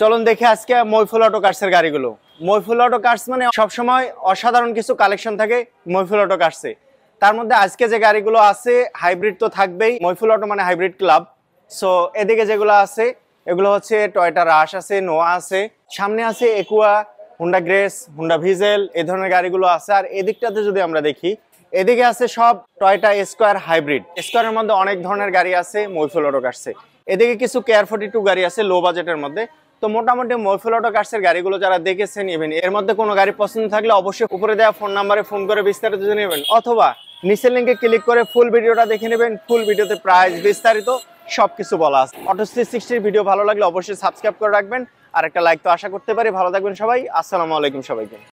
চলুন দেখে আজকে মৈফুল অটো কার্সের গাড়িগুলো মৈফুল অটো কার্স মানে সবসময় অসাধারণ কিছু কালেকশন থাকে মৈফুল অটো কার্সে তার মধ্যে আজকে যে গাড়িগুলো আছে হাইব্রিড তো থাকবেই মৈফুল অটো মানে হাইব্রিড ক্লাব সো এদিকে যেগুলো আছে এগুলো হচ্ছে টয়টা রাশ আছে নোয়া আছে সামনে আছে Aqua Honda Grace Honda Vezel এ ধরনের গাড়িগুলো আছে আর এদিকটাতে যদি আমরা দেখি এদিকে আছে সব টয়টা স্কোয়ার হাইব্রিড স্কোয়ারের মধ্যে অনেক ধরনের গাড়ি আছে মৈফুল অটো কাটছে এদিকে কিছু কেয়ার ফোর্টি টু গাড়ি আছে লো বাজেটের মধ্যে তো মোটামুটি মহফিল অটো কার্সের গাড়িগুলো যারা দেখেছেন ইভেন এর মধ্যে কোনো গাড়ি পছন্দ থাকলে অবশ্যই উপরে দেওয়া ফোন নাম্বারে ফোন করে বিস্তারিত জেনে নেবেন অথবা নিচের লিঙ্কে ক্লিক করে ফুল ভিডিওটা দেখে নেবেন ফুল ভিডিওতে প্রাইস বিস্তারিত সবকিছু বলা আছে অটো থ্রি সিক্সটির ভিডিও ভালো লাগলে অবশ্যই সাবস্ক্রাইব করে রাখবেন আর একটা লাইক তো আশা করতে পারি ভালো থাকবেন সবাই আসসালামু আলাইকুম সবাইকে